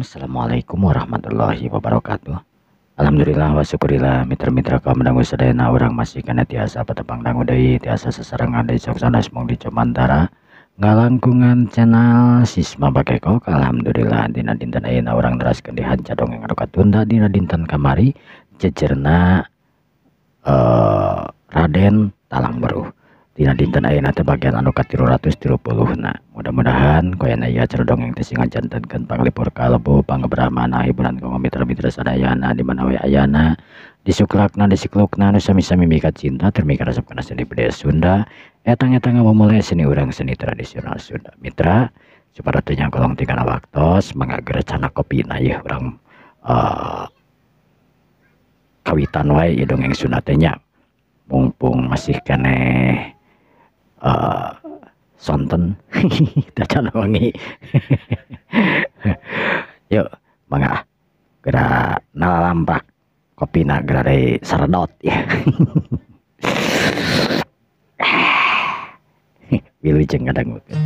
Assalamualaikum warahmatullahi wabarakatuh Alhamdulillah wa syukurillah mitra-mitra kaum menanggung sedayana orang masih kena tiasa petepang dangu dayi tiasa seserangan dei soksana semong di Jomantara ngalangkungan channel sisma pakai kok Alhamdulillah dina dintan ayana orang deras hanca dong yang adukat tunda dina dintan kamari jejerna uh, Raden Talang Beruh Tina dinten ayana teh bagian anu puluh na mudah-mudahan koyana iya cer dongeng teh singajan dan kan panglipur kalbu pangebrahmana hiburan ku mitra-mitra sadayana di mana we ayana di disiklukna nu sami-sami mikat cinta termika resep kana seni budaya Sunda etang-etang memulai seni urang seni tradisional Sunda mitra suparatunya kolong tingkana waktos mengager cana kopi na iya urang uh, kawitan wae ieu dongeng Sunda mumpung masih kene uh, sonten dacan wangi yuk mangga gara nalampak kopi nak gara dari serdot ya Wilujeng kadang-kadang.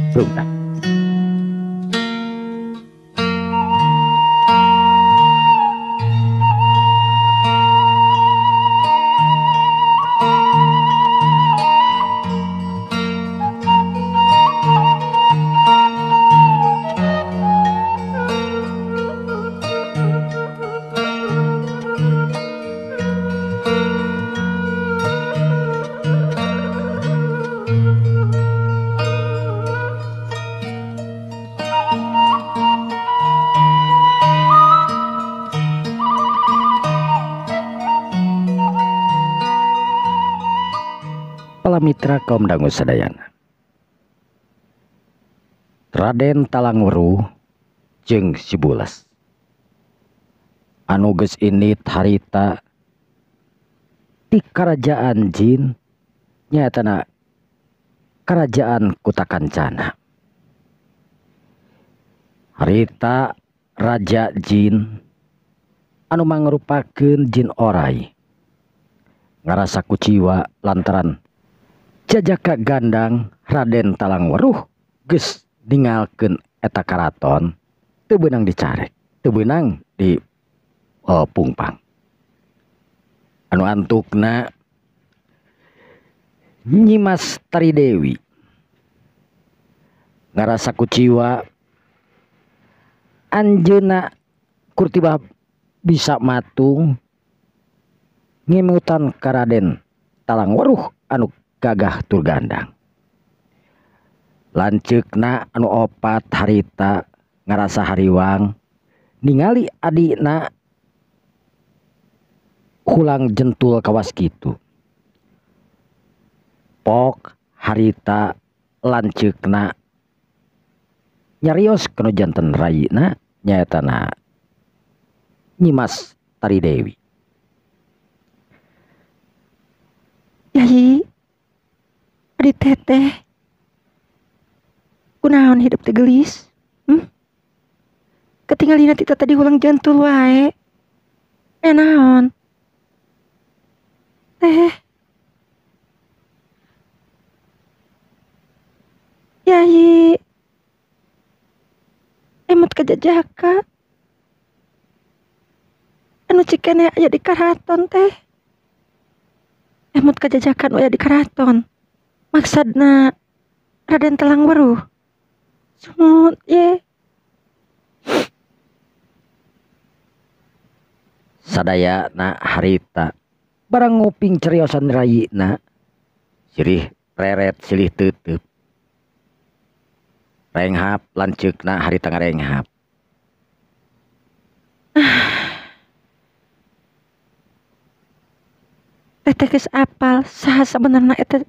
kaum dangu sedayana Raden Talangguru anuges ini Tarita tiga kerajaanjininnya tan kerajaan kutakancana Rita jajinin Anuman merupakanjinin oraingerasa kuciwa lantan punya jakak gandang Raden Talang weruh ge tinggalken eta Karaton itu benang dicari ter benang dimpang eh, anantukna nyimasteri Dewigaraasakuciwa Hai Anjena kurtitiba bisa matung Hai ngutankaraden Talang weruh anuge gagah turgandang lancekna anu opat harita ngerasa hariwang ningali nak ulang jentul kawas gitu pok harita lancekna nyarios kena jantan rayina nyatana nyimas tari dewi Yahi, di teteh. Kunaon hidup tegelis? Hmm? Ketinggalan nanti tadi ulang jantul wae. Enaon? Eh. Yai. Emot eh, kejajaka. Anu cikene aya di karaton teh. Emot eh, kejajakan aya di karaton maksudna Raden Telang Baru semut ye sadaya na harita barang nguping ceriosan rayi na sirih reret silih tutup renghap lancuk na harita ngarenghap ah. Tetekis apal sah sebenarnya itu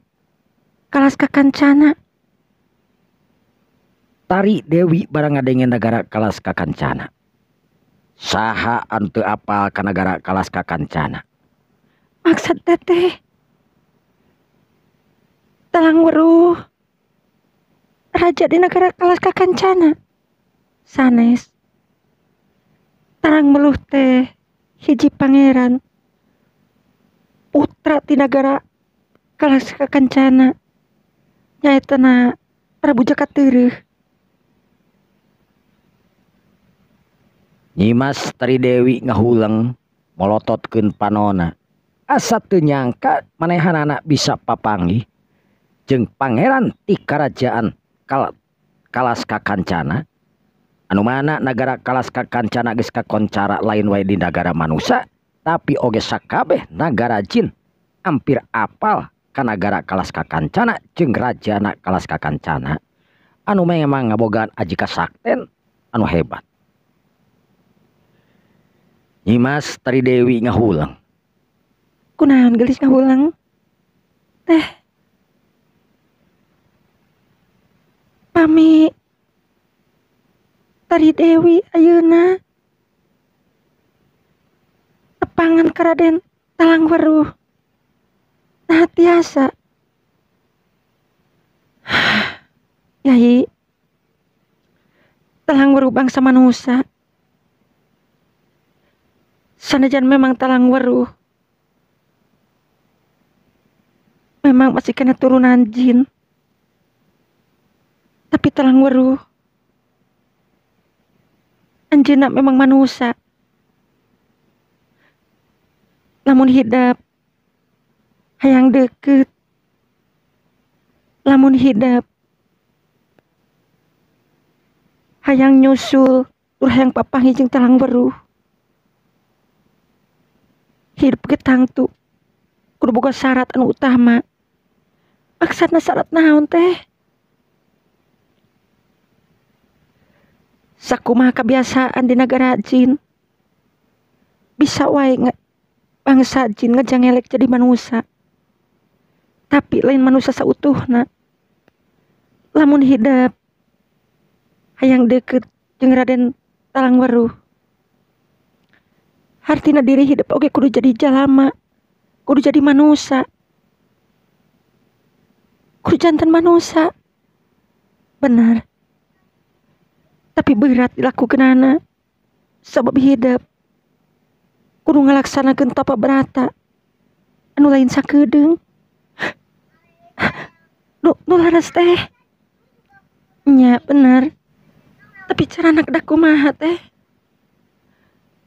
kalas kakancana. Tari Dewi barang ngadengin negara kalas kakancana. Saha ante apa ke negara kalas kakancana. Maksud teteh. Telang weruh. Raja di negara kalas kakancana. Sanes. Tarang meluh teh hiji pangeran. Putra di negara kalas kakancana. punya Rabuja Nnyimasteri Dewi ngehuleng melototot kun Panona A satu nyangka manehan anak bisa papanggi jeng Pangeran tirajaan Kalaska Kancana anu mana negara Kalaska Kancana ge kakoncara lain-wa di negara manusia tapi oggesak kabeh negarajinin hampir apal. punya agara Kalas kakan Canak jengak jaak Kalas kakan Canak anu memangbogan aji Katen anu hebatmas Dewinyalang tadi Dewiuna tepgan keraden Talang weruh taat biasa. Yai, telang berubang sama nusa. Sanajan memang telang weruh. Memang masih kena turunan jin. Tapi telang weruh. Anjina memang manusia. Namun hidup hayang deket lamun hidup. hayang nyusul ur hayang papa hijing terang beruh hidup getang tu kudu boga syarat anu utama maksudna syarat naon teh sakumaha kebiasaan di negara jin bisa wae bangsa jin ngejangelek jadi manusia tapi lain manusia seutuhna lamun hidup hayang deket jeung Raden Talang waru hartina diri hidup oke kudu jadi jalama kudu jadi manusia kudu jantan manusia benar tapi berat dilaku kenana, sebab hidup kudu ngelaksanakan tapa berata anu lain sakudeng lu harus teh. Nya, bener. Tapi cara anak daku mah teh.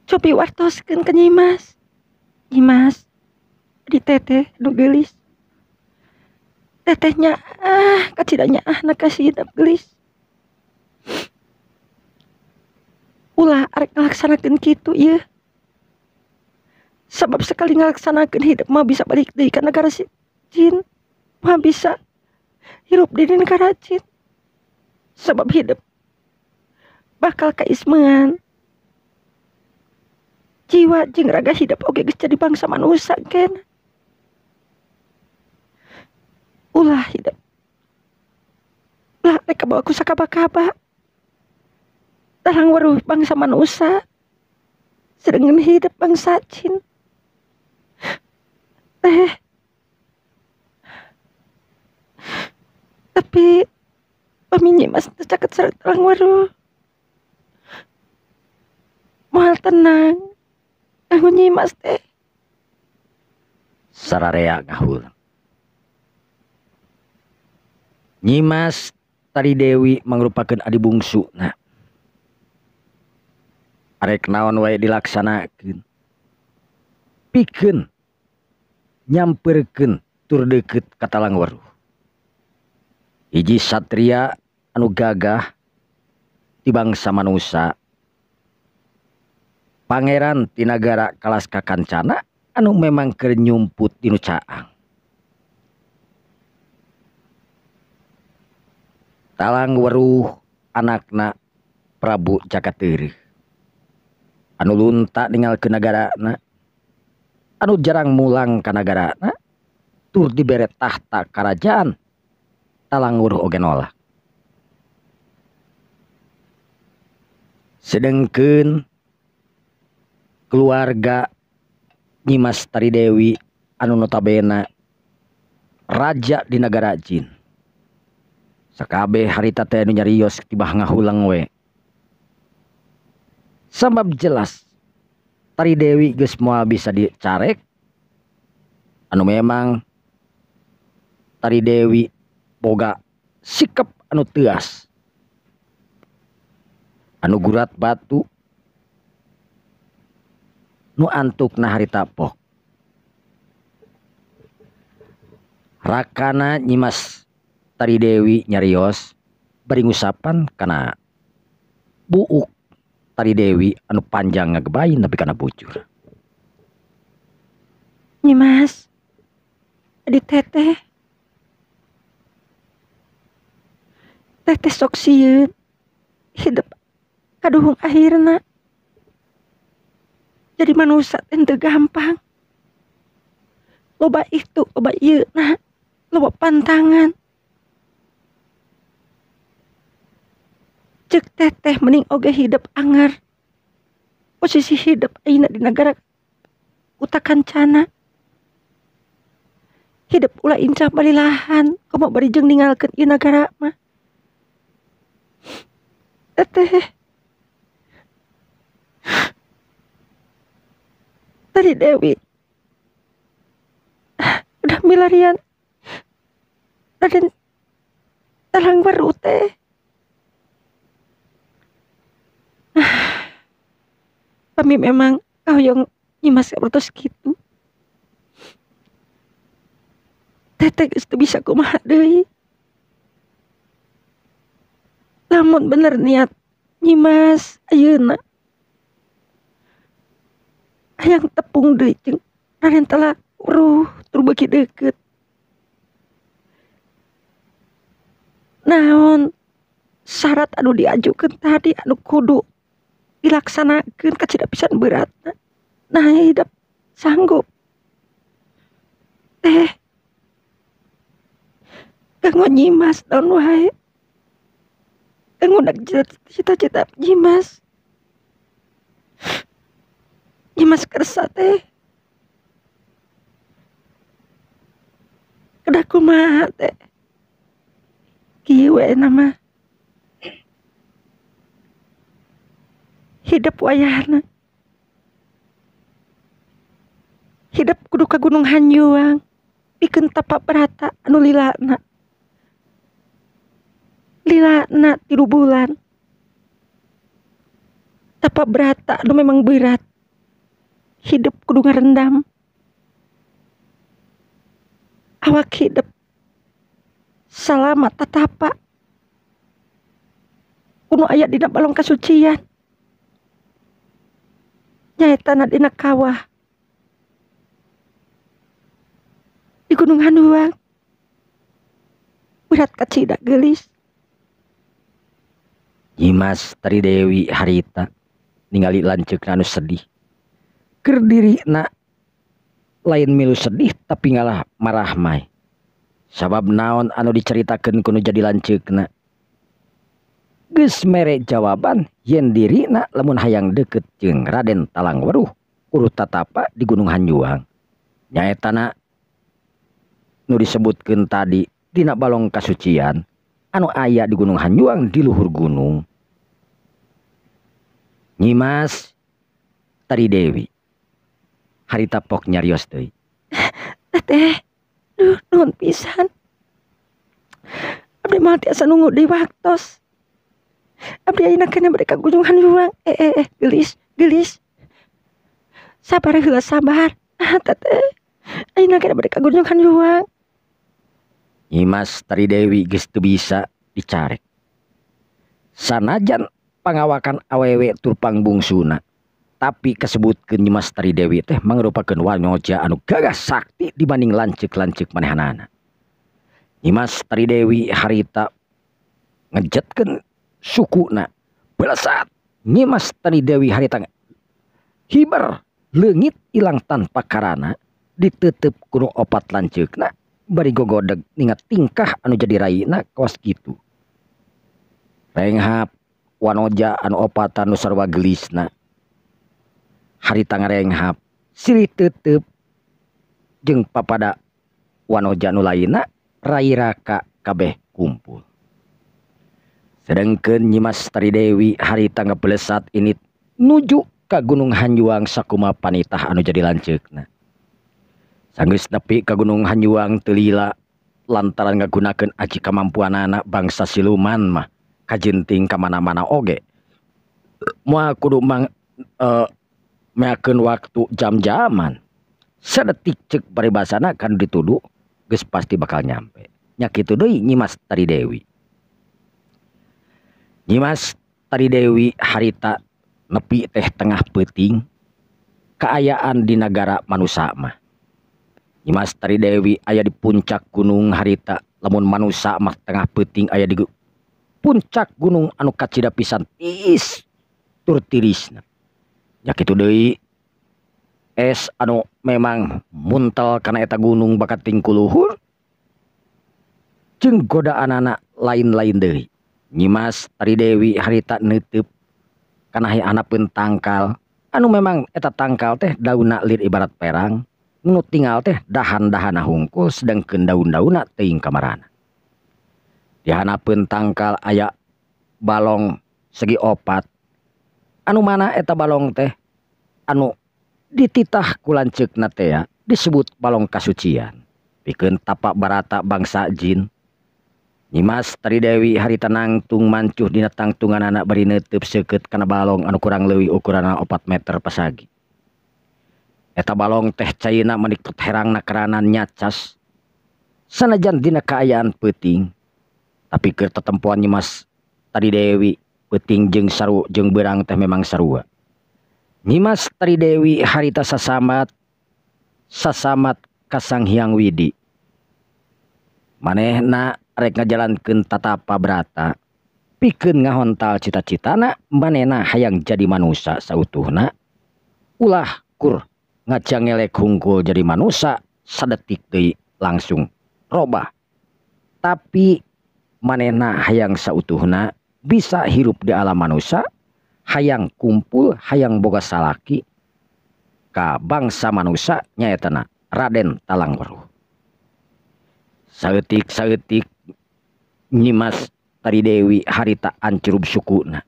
Cobi wartoskeun kenyimas, Nyimas. Nyimas, di teteh lu gelis. Tetehnya ah, kacidanya ah nak kasih hidup gelis. Ulah arek ngelaksanakan itu iya. Sebab sekali ngelaksanakan hidup mah bisa balik deh ke negara si jin. Mah bisa hirup negara karacit sebab hidup bakal keismengan jiwa jeng raga hidup oke okay, jadi bangsa manusia ken ulah hidup lah mereka bawa kusa kaba apa dalang waruh bangsa manusia sedangkan hidup bangsa cint. eh tapi paminyi oh, mas tercaket seret terang waru mahal tenang aku nyimas teh sararea ngahul nyimas tari dewi merupakan adi bungsu nah arek naon wae dilaksanakan piken nyamperken tur deket kata langwaru i Satria anu gagah di bangsa Man Nusa Pangeran Tinagara Kalaska Kancana anu memang keryumput dica Talang weruh anakna Prabu Cakatih anu ltak tinggal kegara anu jarang mulang ke negara tur di bere tahta kerajaan Hai sedangkan Hai keluarga Mimastari Dewi anubena ja di negarajininkabB harinya Hai sebab jelastari Dewi semua bisa dicak Hai anu memang Haitari Dewi formoga sikap anu tias anu gurat batu nutuk nah hari tap rakana nyimas tadi Dewi nyarios beapan karena buku tadi dewi anu panjang ngabain tapi karena bujur nyimas ditete tetes oksigen hidup kaduhung akhirna jadi manusia ente gampang loba itu loba iya nah loba pantangan cek teteh mending oge hidup anger posisi hidup aina di negara utakan cana hidup ulah incah balilahan kamu beri jeng di negara mah Teteh. Tadi Dewi. Udah milarian. Raden Terang baru teh. Kami memang kau yang nyimas terus gitu. Teteh itu bisa kumaha dewi. Namun bener niat Nyimas na yang tepung deui jeung Raden telah ruh terbagi deket naon syarat anu diajukan tadi anu kudu dilaksanakan kecil pisan berat nah hidup sanggup eh gangguan nyimas naon wae mengundang cita-cita Jimas Jimas kersa teh kedaku mah teh Kiwe nama hidup wayahna hidup kudu ka gunung hanjuang bikin tapak berata anu nak lila na tiru bulan tapa berata lu memang berat hidup kudu rendam awak hidup salamat tatapa kuno ayat di balong kesucian, nyaita na dina kawah di gunung Hanuang berat kacida gelis mas dari Dewi harita ningali lance sedih Kerdiri lain milu sedih tapi ngalah marahmai sabab naon anu diceritakan ku jadi lance merek jawaban yen diri lemun hayang deketng Radenlang tatapak di Gunung Hanyuang nya tan Nu disebutken tadi Di ballong kasucian anu ayah di Gunung Hanjuang di luhur gunung. Nyimas Tari Dewi. Hari tapok nyarios deui. Teteh, duh nun pisan. Abdi mah tiasa nunggu di waktos. Abdi ayeuna kena mereka Gunung Hanjuang. Eh eh eh gelis, gelis. Sabar heula sabar. Ah, teteh. Ayeuna kena mereka Gunung Hanjuang. Masteri Dewi juststu bisa dicari sanajan pengawakan awewek turpang bungsuna tapi kebut kenyimasteri Dewi teh merupakan war anu gagah Sakti dibanding lancelan manmasteri Dewi hariita ngejetkan sukuna saatnyimasteri Dewi haribarlengit hilang tanpa karena ditetup kru obat lancena ingat tingkah anu jadiina koos gitunojaatan Nusar hari tanggarehab p jengnokabeh kumpul sedangkan nyimastari Dewi hari tangga peles saat ini nujuk Ka Gunung Hanyuang Sakuma panita anu jadi lanceukna ngpi kegunung Hanyuang telila lantaran nggak gunakan aji kemampuanan bangsa siluman mahting ke mana-mana Oge e, waktu jam-jaman sedetik cek bebasan akan ditudduk guys pasti bakal nyampenyiwinyimas Dewi hari nepi teh tengah peting keayaan di negara mansa mas dari Dewi ayah di puncak gunung harita lemonmun mansatengah peting aya di puncak gunung anu kacita pisanti Dewi es anu memang muntl karena eta gunung bakatingku Luhur jenggoda anak-anak lain-lain Dewi nyimastari Dewi hari tak nutup karena anak pun tangkal anu memang eta tangkal teh dauna li ibarat perang tinggal teh dahan-dahana hungkul sedang ke daun-daunaing kamarana dihanapun tangkal ayat balong segi obat anu mana eta balong teh anu dititah Ku ceknate disebut balon kasucian piken tapak baratak bangsajinin nyimas dari Dewi hari tenang tung mancuh diatangtungan anak beineseket karena balong anu kurang lebihwih ukurana opat meter pasagi balong teh cairina menikut herang na keraan nyacas sana jandina keayaan peting tapikir perteuan nyimas tadi Dewi peting jeng sarujung berang teh memang sarua nyimas dari Dewi harita saamat sessamat Kaang Hyang Widi manehna re jalankentata apa berata pikir nga Hontal cita-citana manen hayang jadi man manusia saut tuh ulahkur ngajangele ngelek jadi manusia sedetik deh langsung robah tapi manena hayang sautuhna bisa hirup di alam manusia hayang kumpul hayang boga salaki ka bangsa manusia nyaetana Raden Talang Weruh saeutik saeutik nyimas tari Dewi harita ancurub sukuna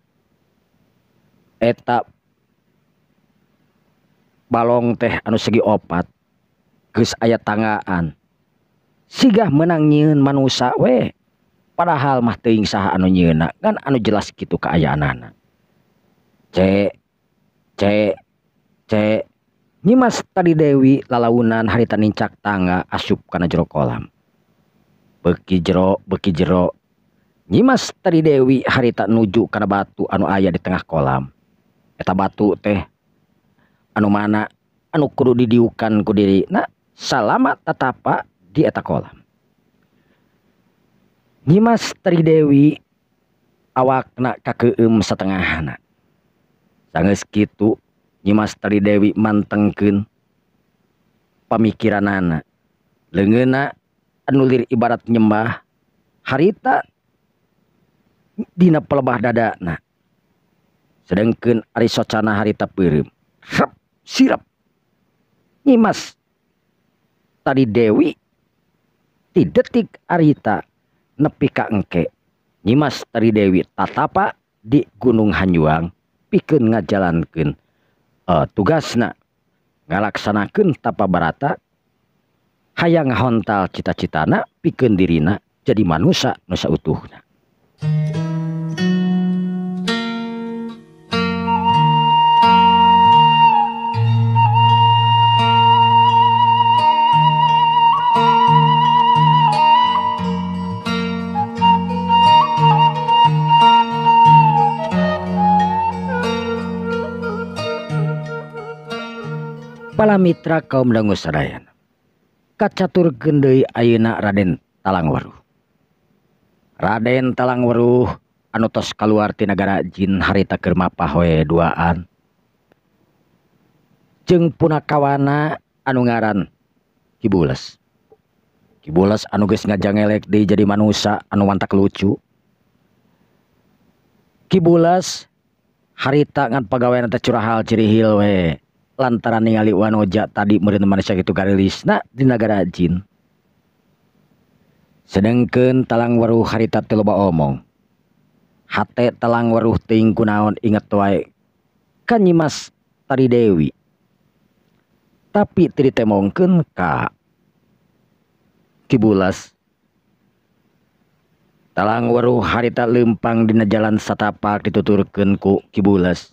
etap. balong teh anu segi obat ke ayat tanganan sigah menangin manak we parahal mah sah anu nyenak kan anu jelas gitu keayaanan cek cek cek tadi Dewi lalaan harita cak tanga asyup karena jero kolam beki jero bekironyi masteri Dewi harita nujuk karena batu anu ayah di tengah kolamta batu teh mana anu kru didiukanku dirilamat tatpak di eta kolamnyimasteri Dewi awakna KKM setengah anak sangitu nyimasteri Dewi mantengken Hai pemikiran anak lengena anullir ibarat nyembah harita Di pelleahh dada sedangkan Ari socana harita Firim sirap Hai nyimas Hai tadi Dewi ti detik Arita nepikaknggkek nyimas dari Dewitatapak di Gunung Hanyuang piken nga jalanlanken eh, tugas Nah ngaksanaken Ta barata hayang Hontal cita-citana piken dirina jadi manusia nusa utuhnya Hai pala Mitra kaum mendangguadayan kacaturgende aak Raden Talangruh Raden Talang weruh anutos Kaluarti negara Jin Harita kema pahoeaan jeng punnakawana Anungaran Kibulas Kibulas anuges ngajang elek di jadi man manusia anuwantak lucu Hai Kibulas hariita ngan pegawanan ter curaal ciri H antara tadi itu di negarajin seneken talang weruh haritaba omonglang weruh kunaon inget wanyiwi tapi temken Ka Talang weruh harita Lumpang di jalanlan satpak dituturken ku kibules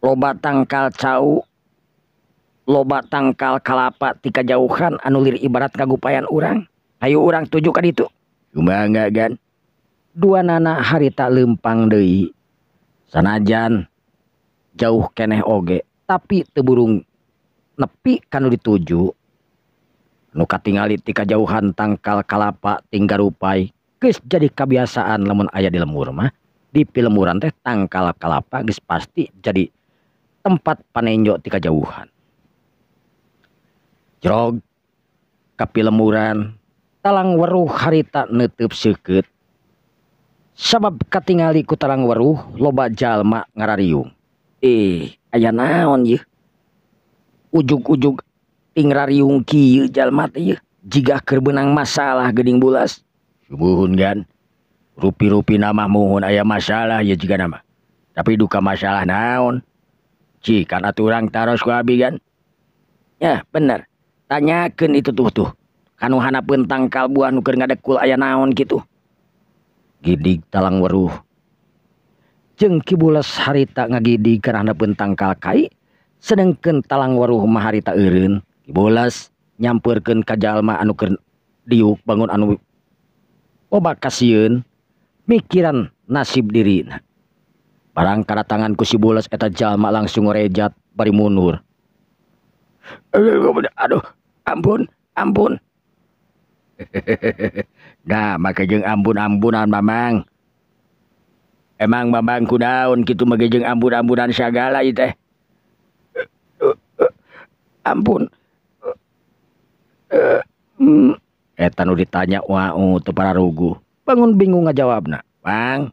lobat tangkal cauh lobat tangkalkelapa tiga jauhan anullir ibarat ragu payyan urang Ayo urang tuju kan itu cuma nggak Ga dua nana harita Lupang Dewi sanajan jauhkeneh Oge tapi teburung nepi kan dituju luka tinggali tiga jauhan tangkal kalapa tinggal rupai Kris jadi kebiasaan lemon ayat di lemu rumah di filmuran teh tangka- kalapa guys pasti jadi tempat panenjo tika jauhan. Jerog kapilemuran talang waruh harita netep seket, sebab katingali ku talang waruh, loba jalma ngarariung. Eh, aya naon ieu? Ujug-ujug ting rariung kieu jalma teh jika kerbenang masalah geding bulas. Sumuhun gan. Rupi-rupi nama mohon ayah masalah ya jika nama. Tapi duka masalah naon. punya karena tuang ta ya bener tanyaken itu tuh tuhhanapunang kalbu anker ngakul aya naon gitulang jengkibolas hari tak ngagidi karena benttang kalkai sedangken talang warruhmahita Erunbolas nyamurken kajjallma anu di bangun an obat kasihun mikiran nasib diri nah barangkara tangan kusibolas eteta jamak langsung ejat par munduruh ampun ampun maka ampunpunan Mam emang Bangku daun gitujeng ambpun-ambulan segala ampun ditanya paragu bangun bingung nggak jawab Bangku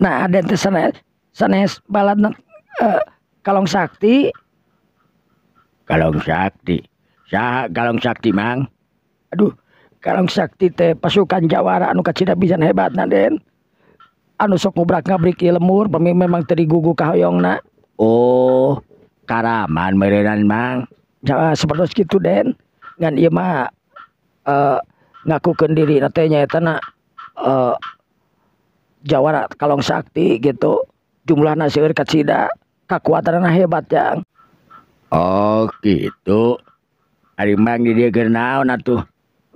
punya eh, kalau Sakti kalau Sakti sy kalaulong Sakti Aduh kalau Sakti teh pasukan Jawara anan hebat anusbra lemurmi memang dari gugu kayongman Jawa Den eh, ngakuken dirinya tan Jawara Kalong Sakti gitu jumlah nasir kacida kekuatan hebat yang Oh gitu hari mang di dia kenal natu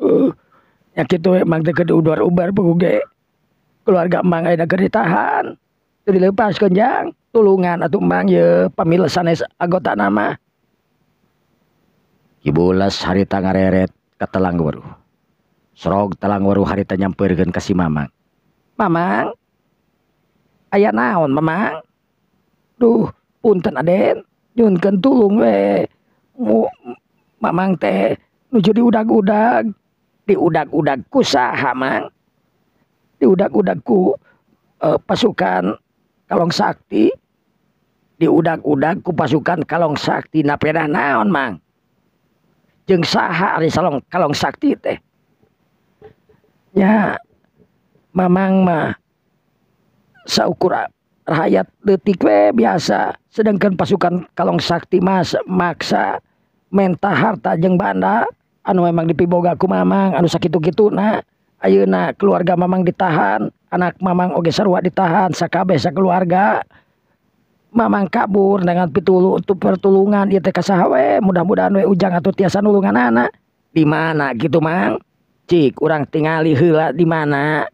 uh, yang gitu emang deket udar ubar peguge keluarga emang ada tahan jadi lepas kenjang tulungan atau emang ya pemilu sanes agota nama Kibulas hari tangareret ke telang waru. Serog telang waru hari tanyampergen kasih mamang. Ma Hai ayat naon Maang Dutenlung teh nuju di- di-ang di udah-ku pasukan kalaulong Sakti diudang-udangku pasukan kalaulong Sakti na naon Ma jengsalong kalaulong Sakti teh ya Maukura rakyat detikwe biasa sedangkan pasukan kalaulong Sakti Mas semmaksa menta harta jeng Banda anu memang dipibogaku Mamang anu sakit gitu nah Auna keluarga memang ditahan anak Mamang Ogeserwa ditahan Sakaba keluarga Mamang kabur dengan pitulu untuk pertulungan di TKhW mudah-mudahan an ujang atau tiasa nuulungan anak di mana gitu Ma Cik kurang tinggalihuila di mana kita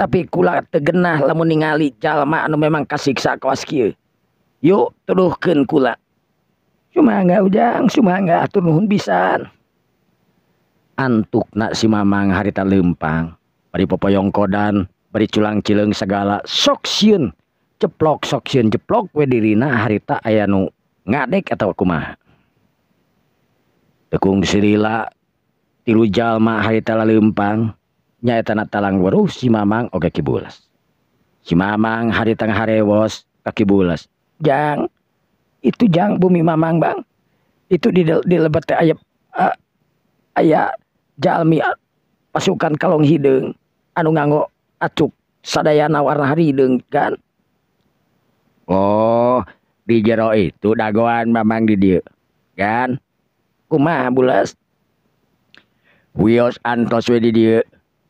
tapi ku tegenah lemun memang kasih y cuma nggak ujang cuma nggakhunan Antuk na si Mamang harita Lipang par pepoyong kodan bari culangcileng segala soun ceplokunplok hari aya ngadek teungla tilujallma hariitalempang nya eta na talang weruh si Mamang oge kibulas. Si Mamang hari tengah harewos kaki bulas. Jang, itu jang bumi Mamang bang. Itu di, di lebet teh ayah, uh, aya jalmi uh, pasukan kalong hidung. Anu nganggo acuk sadayana warna hidung kan. Oh, di jero itu dagoan Mamang di dia. Kan? Kumaha bulas. Wios antos we di dia.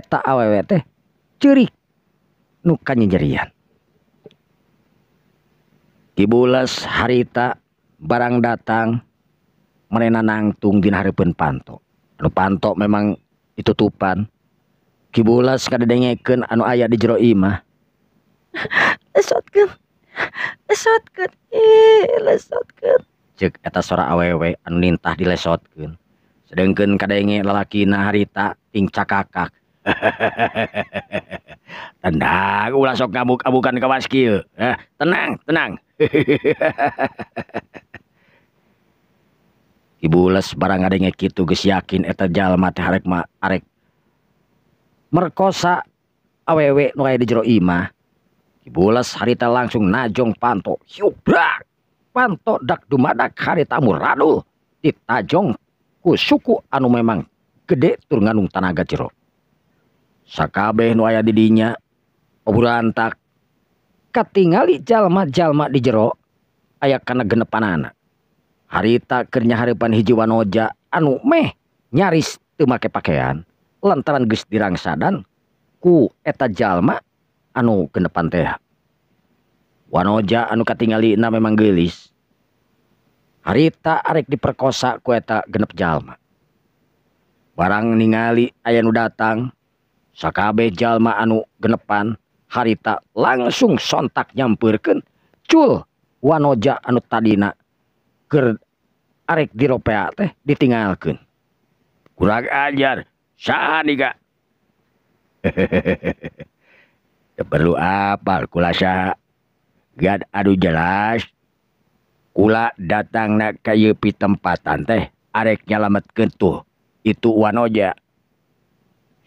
tak awewe teh kibuls harita barang datang merena nang tungkin Harpun pantok pantok memang itu tupan kibulasken anu aya di Jeromahwetah di sedangkan lelaki hari tak cakakakan tenang ulah sok ngamuk abukan kawas kieu eh, tenang tenang Ibules barang ada gitu geus yakin eta jalma teh arek ma arek merkosa awewe nu aya di jero imah Ibules harita langsung najong panto hyubrak panto dak dumadak harita muradu ditajong ku suku anu memang gede tur nganung tanaga jero kabeh didinyatak Ka tinggallmalma di jero aya karena genep panak hariita kerja haripan hijau wanoja anu Me nyarismak pakaian lantaran guys dirangsadan ku eta jalma anu genepannoja an memangis harita arerik diperkosa kueta genep jalma barangali ayaahu datang SakabB jalma anu genepan harita langsung sontak nyamurkan Wanou tadi di ditingalkanjar perlu a apa aduh jelas datang kayupi tempatan teh arereknyalamat kentuh itu wanoja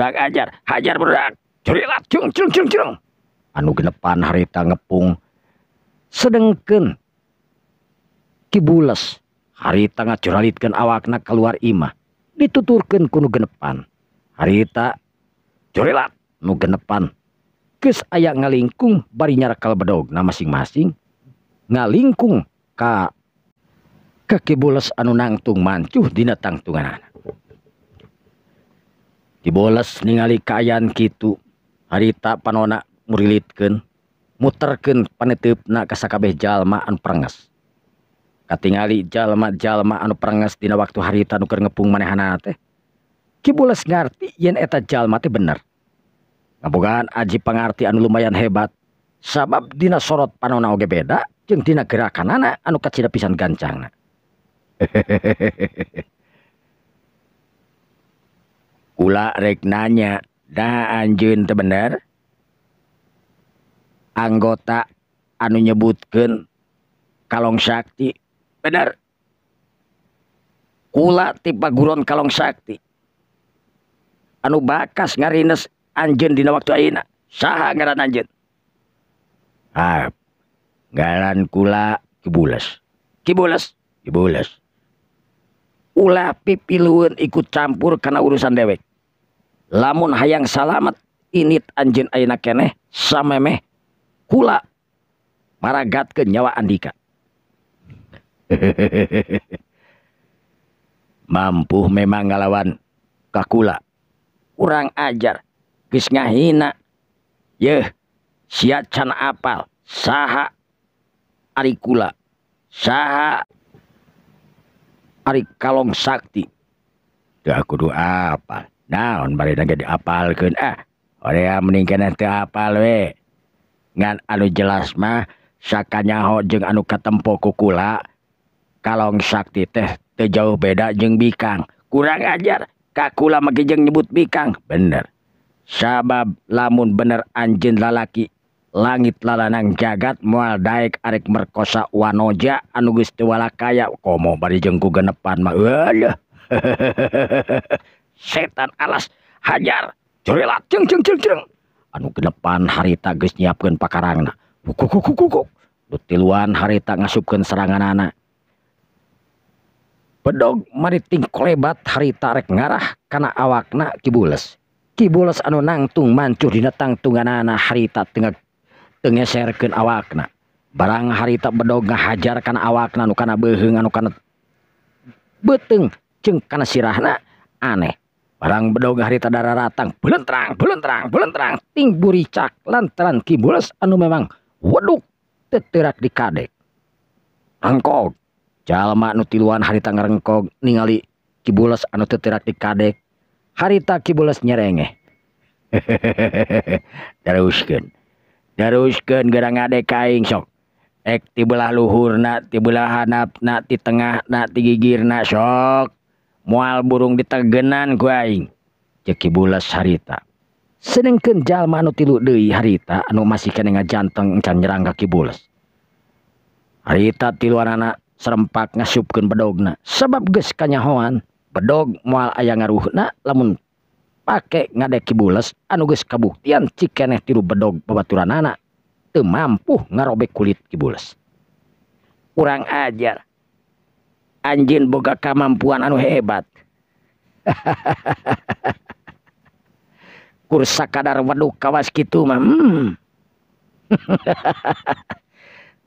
ajar hajar berat anupan hari ngepung seken kibules harit ngacurlitkan awakna keluar imah dituturkan kuno genepan haritacuripan ke aya nga lingkung barinyakal be masing-masing nggak lingkung Ka kekibules anu nangtung mancu Di tatungunganan Kh dibolalesali kaan gitu harita panonak murilidken muterken paneup na kasakabe jalmaan per kataingjallma jalma anu pers dina waktu hari tanu kepung manehana kiles ngati yen eta jal mati bener bukan aji pengerti anu lumayan hebat sababdina sorot pan ouge beda jeungng dina gerakan anak anu ka kecilda pisan gancang hehehehehe regnanyadah anjbener anggota anu nyebutkan kalaulong Sakti ner kula tiba gurun kallong Sakti anu bakas ngarins anjingdina waktun pipi ikut campur karena urusan dewek lamun hayang salamat init anjin aina keneh samemeh kula maragat ke nyawa Andika. Mampu memang ngalawan kakula. Kurang ajar. kis ngahina. Yeh, siat can apal. Saha ari kula. Saha ari kalong sakti. Dah kudu apal. jadi ah, apal mening ke nga anu jelas mah sakanya hotjeng anu keemppo kukula kalau sakkti teh ter jauh beda jeng bikang kurang ajar Kakkulamakjeng nyebut bikang bener sahabat lamun bener anjing lalaki langit lalanang jagat mualdaek arerik merkosa wanoja anu Gustiwala kayak komo bari jengku genepanmah setan alas hajar ke depan harinyiapkan pakan hari ngaken serangan anak pedo mariting kolebat haritarerek ngarah karena awakna kibules kibules anu nangtung mancur diatang tungan anak hariita ten awakna barang hari tak bedoga hajarkan awakna nukana beteng cengkana sirahna aneh 1000 bedoga harita darah ratng beang terangangburicak lantaran Kibules anu memang Wadhu dikadekkokan haringerrengkog ningali kibules anuk dikadek harita kibules nyereenge kaktilah luhur hanap na tengah na giggirna sook mual burung digenankibul harita Sening kenjal manu tidur De hariita an jantengrang hariita ti luaran anak serempat ngasyupkan beddona sebab ge kanyahoan bedog mual ayah ngaruh lamun pakai nga kibules anuge kabuktian ci tiru bedog pebatlan anak tuh mampu ngaroek kulit kibules kurang ajar tinggal anjin boga kemampuan anu hebat ha kursa kadar Wadhu kawawas gitu hmm.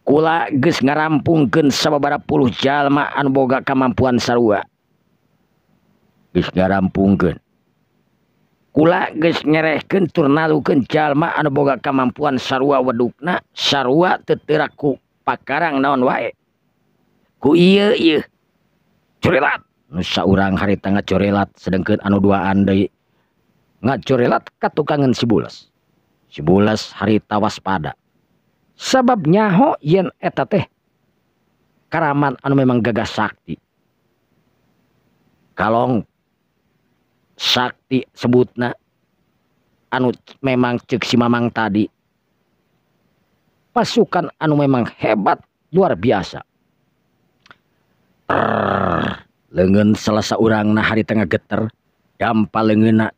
kula ges ngaramungkensbara puluh jalmaan boga kemampuan sarwaampungkula nyereken turkenjallma boga kemampuan sarrwa wedduk sarwatraku pakrang naon wa ku harilat sedangkan anu tuk 11 harita waspada sebabnya homan anu memang gagah Sakti kalau Sakti sebutnya anu memang ceksi Mamang tadi pasukan anu memang hebat luar biasa lengen Sela orangna hari Ten gettergamak lengenak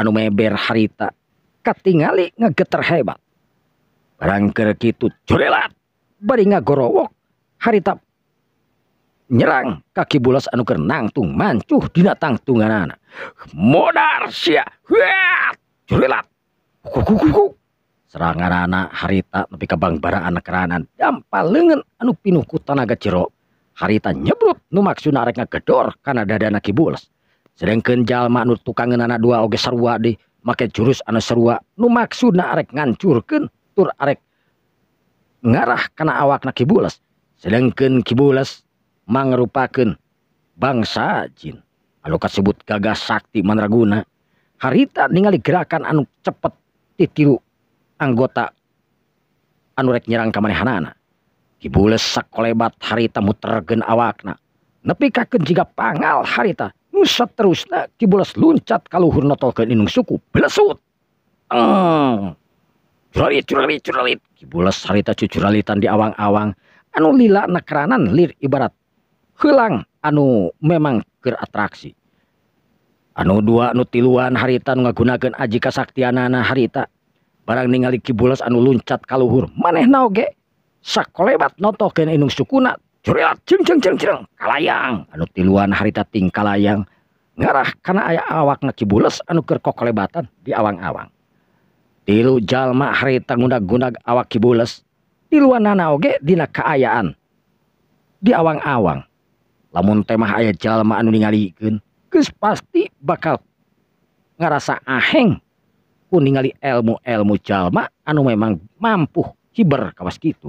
anu meber harita Kat getter hebat barang ke gitucurilat bar gorook harit nyerang kaki bulos anu kerenangtung mancu diatangtung modya ser ngaranak harita lebih kaangbarang anak keraangamak lengan anu pinuh kutan agak jero hari nyebutmaksuddor karena dada man tukang maka jurus sermakud curken ngarah karena awak nakibulskenbul manpaken bangsajin kalaukah sebut gaga Sakti manraguna hariita ningali gerakan anu cepet ti tiru anggota anurek nyirang kehan Kibules sak lebat harita mutergen awakna nepi ka ke jugapanggal harita nusat terus kibules loncat kalluhur suku harijuralitan di awang-awang anu lilaan li ibarat hilang anu memang geratraksi anu dua nu tiluan haritan ngagunagen aji Ka saktianana harita barang ningali kibules anu loncat kalluhur maneh na gek bat hari layang ngarah karena aya awak na kibules anu kerko kolebatan di awang-awang tilujal awak keayaan di awang-awang namun tema ayatjal anu pasti bakalngerasa aheng pun ningali elmu elmu jallma anu memang mampu kiber kawas gitu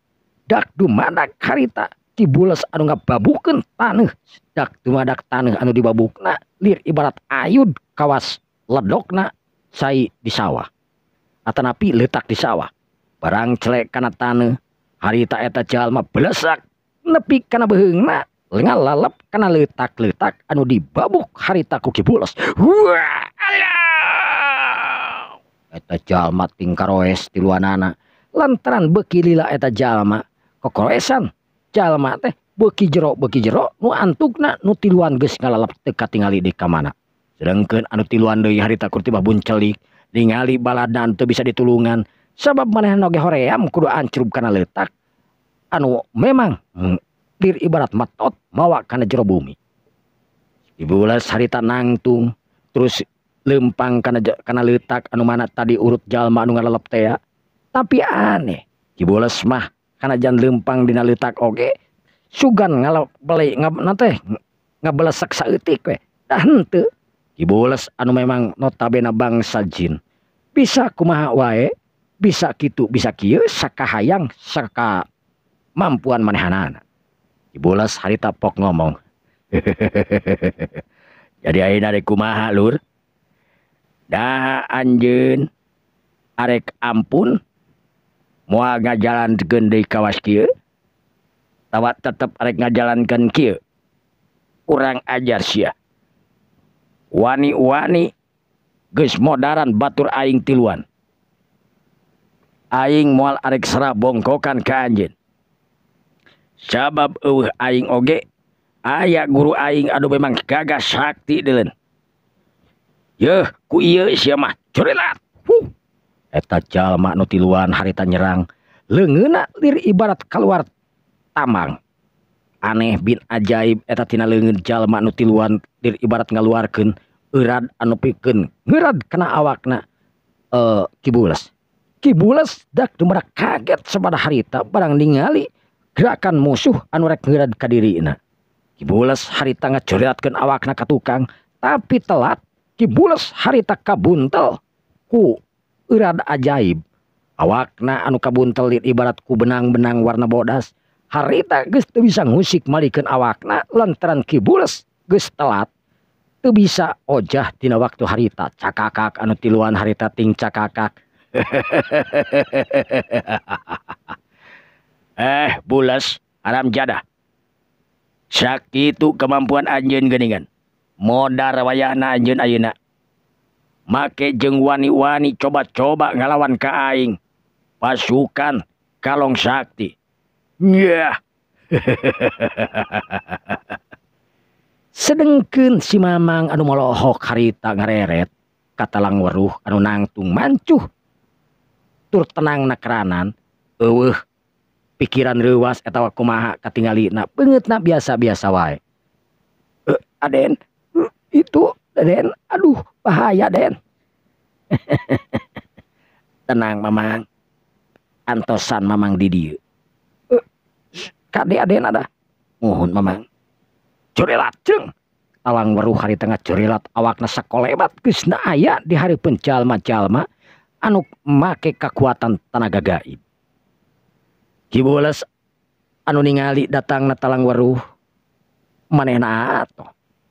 mana karita dibules Aduh nggakbabukan tanuh sedang tanu dibuk li ibarat ayub kawas ledokna sai di sawah atau napi letak di sawah barang celek karena tanuh haritaeta jalma belesak lebih karena behena lengan lelep karena letak-letak anu dibabuk harita kukibullesting karo di luar na lantaran bekililah eta jalma pekoesan buki jeroki jero tinggal di kamana sedangkanutilan hari kurtiba buncelik ningali bala dan tuh bisa diulungan sebab meneho hoream karena letak anu memang mm, ibarat matot mauwak karena jero bumi Ibu harita nangtung terus lempang karena karena letak anu mana tadi urut jalma ante tapi aneh dibolamah jan Lumpang ditak Oke subola anu memang notabbena bangsajinin bisa kumaha wa bisa gitu bisa kisaka hayang serka mampuan manehana dibolas hari taok ngomong jadi ma Lurdah Anjun arek ampun jalan gekawawas tawat tetap are nga jalankan kurang ajar wanini gemodran batur aing tilan aying mual are bokokan kej sababing oge aya guru aing aduh memang kaga shakti yo kumahcuri etajal maknuttilan harita nyerang lengenak diri ibarat keluar tamang aneh bin ajaib etatina lejalmaknutan diri ibarat ngaluarkan an piken kena awaknabules eh, kibules me kaget kepada harita barang ali gerakan musuh anurarek kadiri kibules harit ngacuriatkan awakna ka tukang tapi telat kibules hari tak kabuntel ku ajaib awakna anu kabuntellit ibaratku benang-benang warna bodas harita Gu bisa ngusik malikan awakna lantan kibulles Gu telat tuh bisa ojahtina waktu harita cakakak antilan harita T cakakak eh bules a jadah sakit itu kemampuan anjkenningan modaway anak anj auna make jeng coba-coba ngalawan kaing pasukan kalong shakti seng si mamamanguh katalang weruh nangtung mancu tenang naan pikiran lewas banget biasa-biasa wa eh, itu aduh punya bahaya tenang memang tosan memang didlang baru hari tengah curilat awak naolebat Krisnaya di hari pencalma-callma anu make kekuatan tenaga gaib anuali datangnya talang waruh menen atau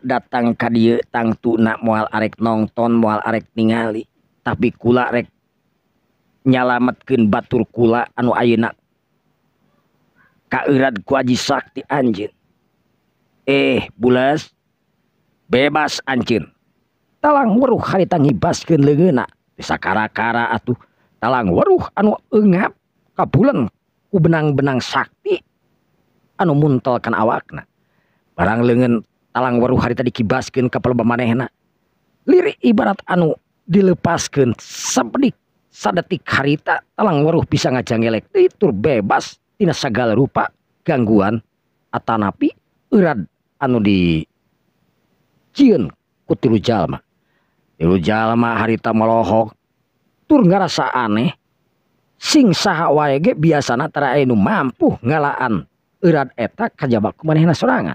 datang ka mual are nonton mual arerek ningali tapi kularek nyalamtatkan Batur kula anu aak katji Sakti anj ehles bebas anjlangruh hari bisa -kara atuhlang anu benang-benang Sakti anu munolkan awakna barang lengan untuk Talang baru harita dikibaskan kapal pemana lirik ibarat anu dilepaskan sempedih sadetik hariita telang weruh bisa ngacang elektritur bebas tidaknas sagal rupa gangguan Atanapi urat anu dilma harita meok turgara aneh singsahaG biasa antaraenu mampu ngalaan urat etak kajjabak kemana serangan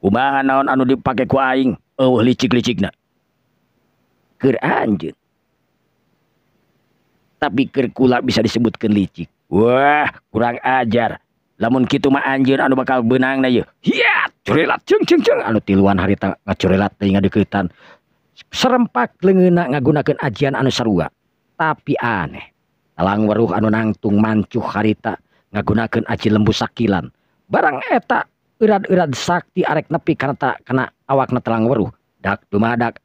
Umahan naon anu dipakai kuing oh, liciklicj tapikirkula bisa disebutkan licik Wah kurang ajar namun kitamah anjr anu bakal benang serempatgunaian anu sarua tapi aneh alang warruh anu natung mancu harita nga gunakan acilil lembus sakilan barang etak t Sakti are nepi karena kena awaknya telang warruhdakmadaak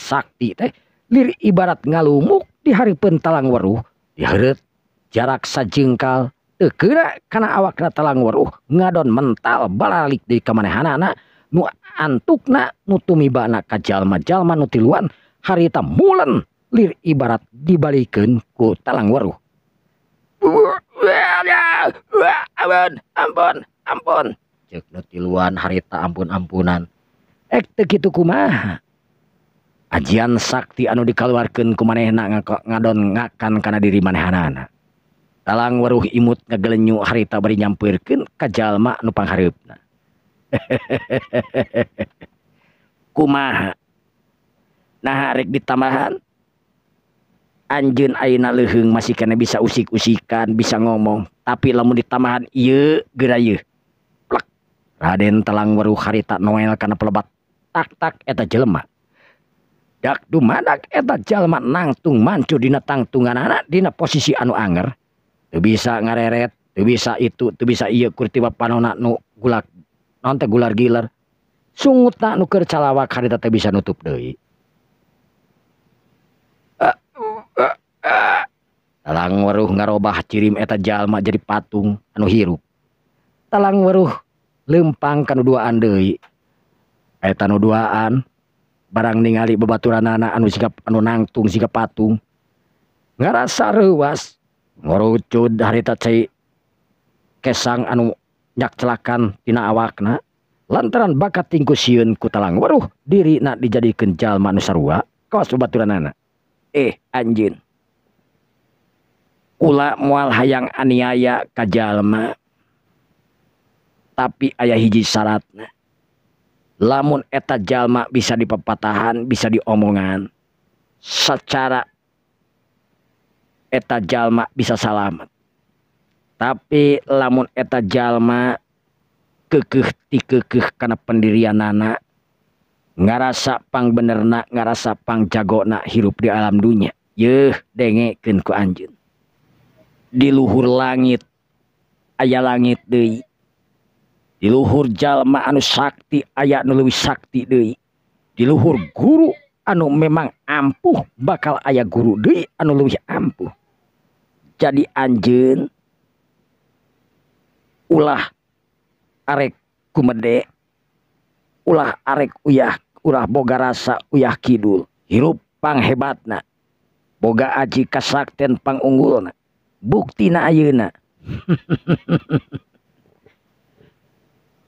Sakti teh lirik ibarat ngalumuk di hari pentalang warruhet jarak sa jekal tegerak karena awaknyalang woruh ngadon mental balalik di kemanahan-anak mu Antukna muumi banyak kajal majaltilan hari ta Mulan lir ibarat dibalik ke Ko Talang warruh Ambon punya amonan harita ampun ampunan kuma aian sakkti anu dikaluarkan kumana enak ngadonkan karena diriman Han Talang weruhi imut gagelenyuk harita berinyampirkan kajjalmak nupangrib kuma nah hari di Anjunina le masih karena bisa usik-usikan bisa ngomong tapi lemu di taahan uk gerauh Raden telang weruh karita Noel karena pelobat tak-tak eta jelemak natung mancu taungan anak posisi anu aner bisa ngareret tuh bisa itu tuh bisa kurtiba panlarler takwak bisa nutuplangruh ngarubah cirim eta jalma jadi patung anu hiu telang weruh lempangkanaan aya tanaan barang ningali beba anakanu sikap anu nangtung sikap patung nggak rasa ruasang anunyacelkantina awakna lantaran bakat kus siun kutauh diri dija kenjal eh anj mual hayang aniaya kajallma tapi ayah hiji syaratnya lamun eta jalma bisa dipepatahan bisa diomongan secara eta jalma bisa selamat. tapi lamun eta jalma kekeh tikekeh, karena pendirian anak ngarasa pang bener nggak ngarasa pang jago nak hirup di alam dunia yeh dengekin ku anjun di luhur langit ayah langit deh diluhur jallma anu Sakti ayat nuluwih Sakti Dewi diluhur guru anu memang ampuh bakal ayah guru Dewi anu lu ampuh jadi Anje Hai ulah arerekku medek ulah arek uyah urah boga rasa uyah Kidul hiruppang hebatna boga aji Kasakten pangunggulna bukti naunaha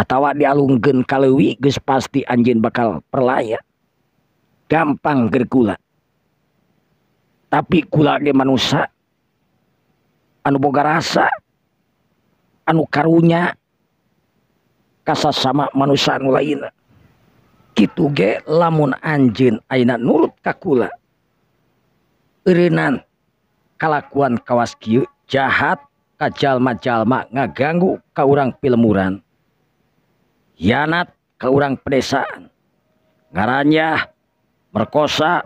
tawa dialunggen kalau pasti anj bakal perlay gampang gergula tapi gula di manusia anu boga rasa anu karunnya kasa sama manusia lain gitu lamun anj kallakuankawawas jahat kacal nga ganggu kaurangpilmuran Ya ke urang pedesaan ngaanya berosa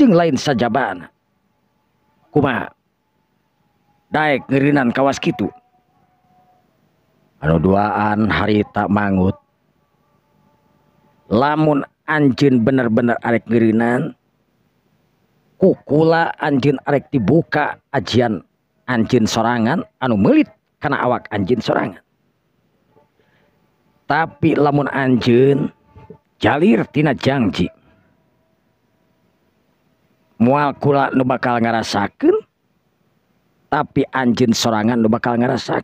lain sajaba nankawawasaan harita mangut lamun anjing ner-bener are gerinan kukula anjing are dibuka aajian anjing serangan anumeliit karena awak anjing serangan tapi lamun anjun Jalir Ti janji muakula bakal ngarasakken tapi anjing serangan bakal ngarasak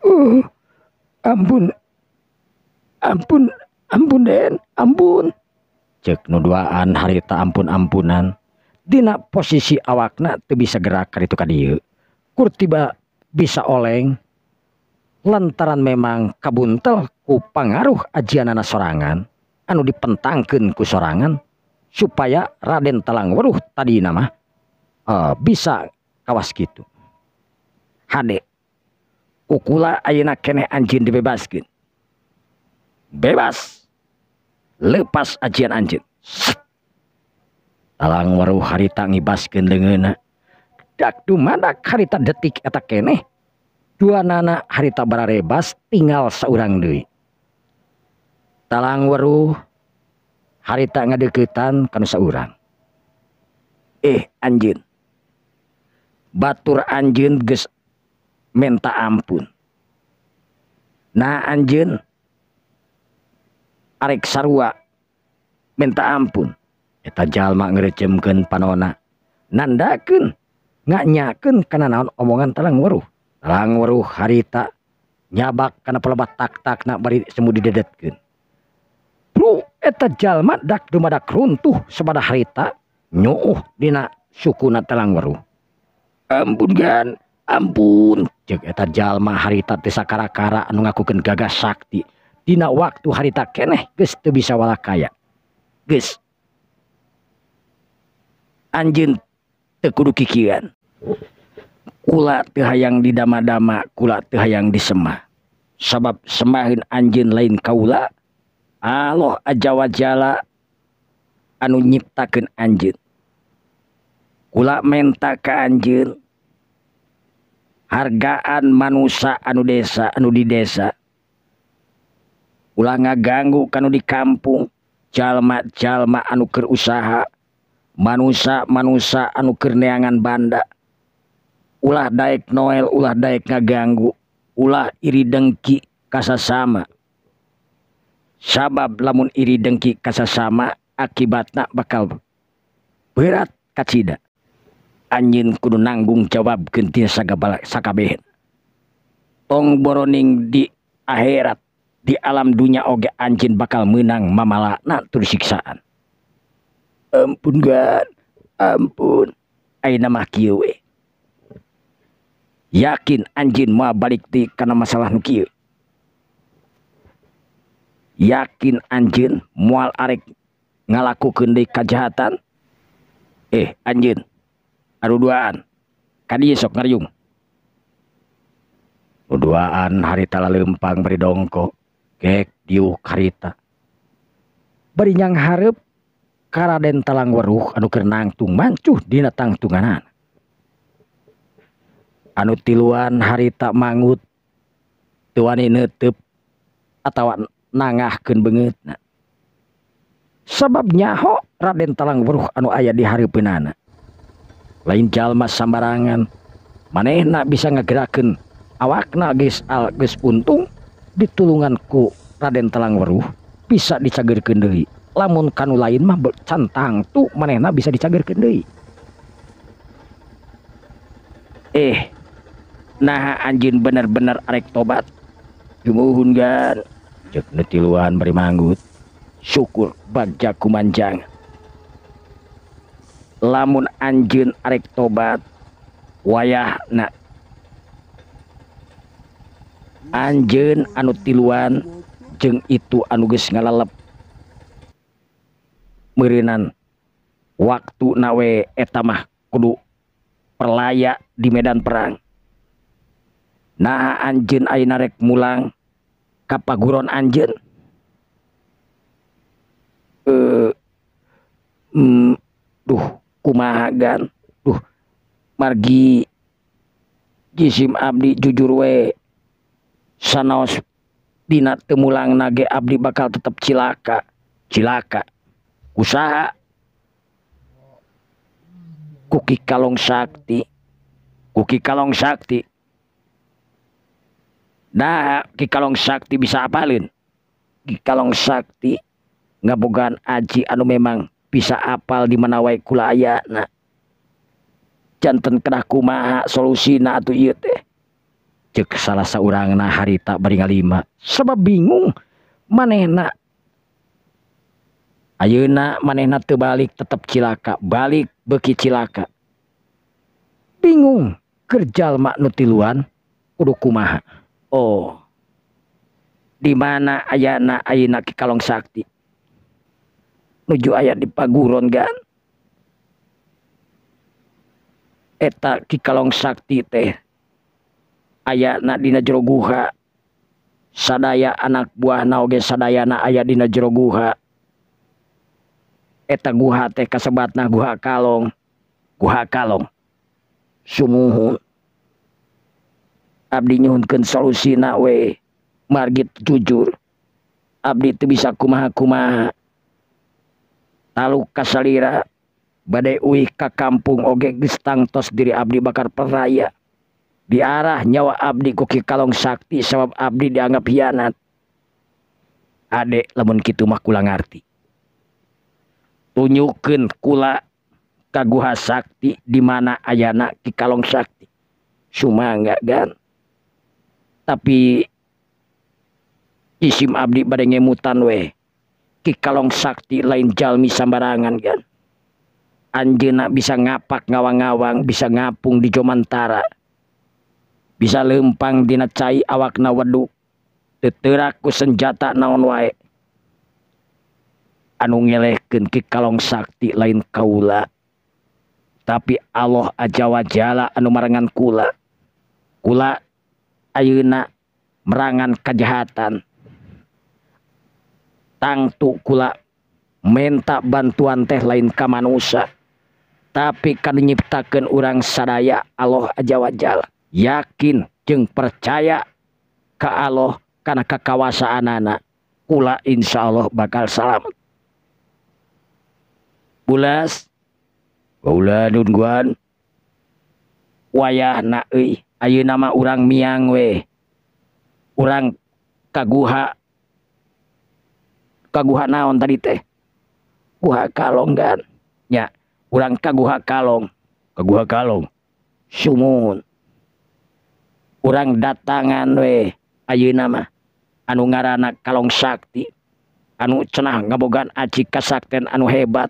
uh, ampun ampun ampun ampunaan harita ampun ampunan tidak posisi awakna tuh bisa gerakan itu kan yuk kurtiba bisa olehng lantaran memang kabuntel up ngaruh ajaianana serrangan anu dippenangkanku serangan supaya Raden telang weruh tadi nama eh, bisa kawas gitu kukula aak kene anjing dibebaskin bebas lepas ajaan anjinglangruh haribaskin dengan mana kar detik atau kene dua nanak harita bararebas tinggal seorang Dewilang weruh haritadeketan kan seorang eh anj Batur anj minta ampun anj are sarrwa minta ampunken naken nggak nyaken karena naon-omongan talang weruh lang weruh harita nyabak karena pelobat tak-tak runuh harita nyuh sukuna telang ampun gan ampunjallma haria kara-kara anu gagah Sakti Di waktu harita keeh bisa wala kaya Hai anjing tegudu kian piha yang di dama-dama ku tuha yang disembah sobab se semakinhin anjing lain kauula Allah ajawa-jala anu nyiptakan anjil pu mentaka anjil hargagaan manusia anu desa anu di desa ulang ngaganggu kan di kampungjalmatjallma anu kerusaha manusia man manusia anu keneangan Bandak ulah daek Noel ulah daek ngaganggu ulah iri dengki kasasama sabab lamun iri dengki kasasama akibat nak bakal berat kacida anjin kudu nanggung jawab genti sakabeh tong boroning di akhirat di alam dunia oge anjin bakal menang mamalakna tur siksaan ampun gan ampun aina mah kieu yakin anjing mua balikti karena masalah yakin anjing mual arerif ngalaku ke kejahatan eh anjaan haripangngkok yang hap Denlang weruh Ad kerenangtung mancu diatangtan Anu tiluan hari tak mangut tu nutupken banget sebabnya kokk Raden telang weruh anu ayaah di hari penaana lain jallma sembarangan manehak bisangegeraken awakna guys untung ditulunganku Raden telang weruh bisa dicager ken diri lamunkan lain mah cantang tuh menehak bisa dicager diri eh nah anjing bener-bener arek tobat Jumuhun gan cek netiluan beri manggut syukur bagjaku manjang lamun anjin arek tobat wayah na anjin anu tiluan jeng itu anuges ngalalep merinan waktu nawe etamah kudu perlayak di medan perang Anj narek Mulang kapgurun Anjaha eh, mm, margi jisim Abdi jujurulang naga Abdi bakal tetap cilakacilaka usaha kuki kalong Sakti kuki kalong Sakti kalaulong sakkti bisa apalin kalaulong sakkti nggak bukan aji anu memang bisa apal dimenawahi kulajantan kerah kumaha solusi na salah seorang hari tak lima Sebab bingung maneh maneh tuh balik tetap cilaka balik beki cilaka bingung Kerjal makna tilanhu kumaha Hai oh. dimana aya Na Ayakkalong Sakti Hai menuju ayat di Pagurun ga Hai etakkalong Sakti teh Hai ayaah Nadinana jeroguha sadaya anak buah nage Sadayana ayadina jeroguha Hai etangguha teh kasebat naguha kalong Guhakalong sumumuhu Abdi nyuhunkan solusi nakwe margit jujur Abdi itu bisa kumaha-kumaha lalu kasalira badai uih ke kampung oge tos diri Abdi bakar peraya diarah nyawa Abdi kuki kalong sakti sebab Abdi dianggap hianat adek lamun kitu mah kula ngarti tunjukkan kula kaguha sakti di mana ayana ki kalong sakti enggak gan tapi Hai issim Abdi bad mutan weh kalaulong Sakti lainjalmisembarangan Anjnak bisa ngapak ngawang-awang bisa ngapung di Jomantara bisa lempangdinacaai awakna Wadhuteraku senjata naon wa anungekenkalong Sakti lain Kaula tapi Allah aja wajala anurangan kula kula dan auna merangan kejahatan tangtu ku mentak bantuan teh lain keman ussa tapi kan nyiptakan orang saraya Allah aja wajalla yakin jeng percaya ke Allah karena kekawasaan anak pula Insya Allah bakal salat pulas way nai nama urang miang orang kaguha kaguhan naon tadi tehlong ya orang kaguha kalongguhalong orang datngan we Ayu nama anu ngaranak kalong sakkti anucenahanji anu hebat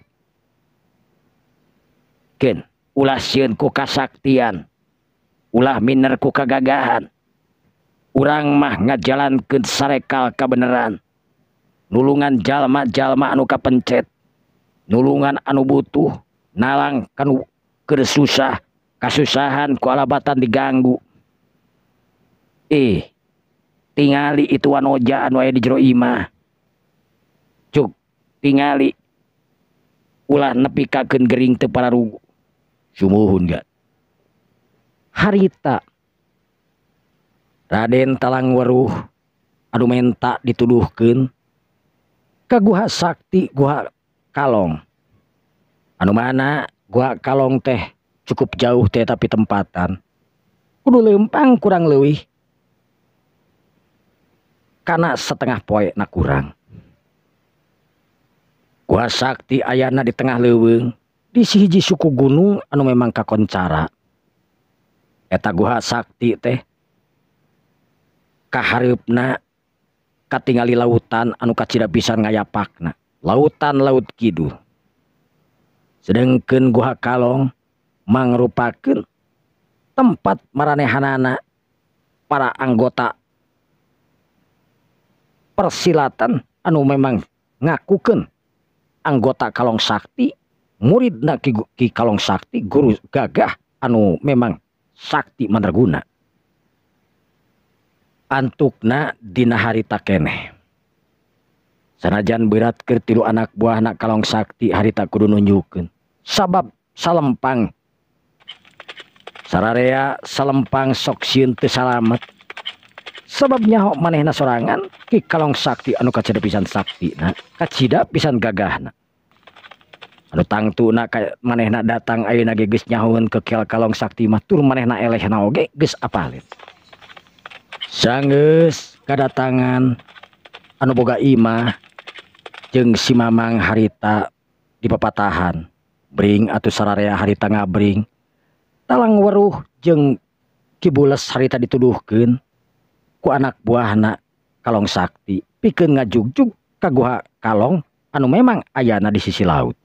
Kasaktian ulah Minrku kegagaann urangmah jalan ke sarekal ke beneran nulungan jalmat-jallma anuka pencet nulungan anu butuh nalangkan ke susah kasusahan kealabatan diganggu eh, tinggali itu anoj diromah tinggal ulah nepi kakening kepada rugumohun nggak hari Hai Raden talang weruh Aduh mentak dituduhkan ka gua Sakti gua kalong an mana gua kalong teh cukup jauh teh tapi tempatan udah lempang kurang lewih Hai karena setengah poiek na kurang gua Sakti ayana di tengah leweng di siji suku gunung anu memang kakoncara sini Guha Sakti tehna Kagali lautan anu ka bisaa Pakna lautan laut Kidul sedangkan guaha kalong mangrupaken tempat meranehan-ana para anggota Hai persilatan anu memang ngakuken anggota kalong Sakti murid naki kalong Sakti guru gagah anu memang Sakti manguna Antukna Di hariehjan beratti anak buah na kalaulong Sakti haritaguru nunjuk sabab salempang salempang sok salamet sebabnya manehna serangan sakkti an pisan Sakti kada pisan gagaha ang tun maneh datangnya kelong Sakti mah man sang kedatangan Anu Boga Imah jeng si mamamang harita di pepatahan bring atau sararia harit ngabr Talang weruh jeng kibules harita dituduhkan ku anak buah anak kalong Sakti pikir nga ka gua kalong anu memang ayaana di sisi laut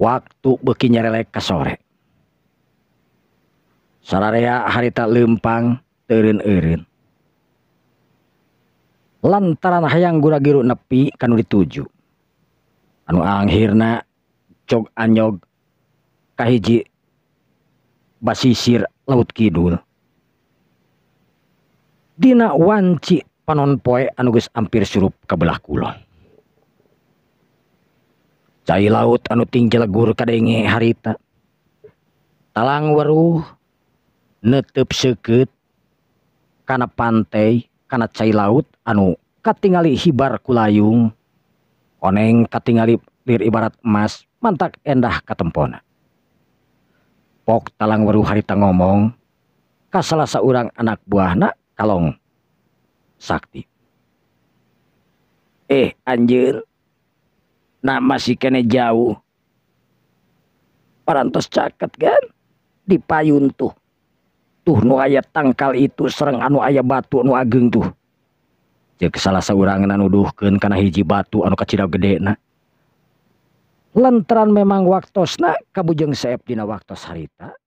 waktu begini rela sorearia harita Lipang lantaran hayang guragirruk nepi kan dituju akhirnyair laut Kidul Di waci panonpo anuges ampir surrup kebelah kulon cair laut anu tinggal gur harilangruh nutup karena pantai karena cair laut anu Kattingali hibar kulayung onegting ibarat emas manttak endah keempona talang weruh harita ngomong Kak salahsa anak buah tolong Sakti eh Anjil masih jauh pers caket kan diayunuh tuh ayat tangkal itu ser anu aya batu an jadi salah satu karena hiji batu an gede lentran memang waktu kajungng sayapdina waktu harita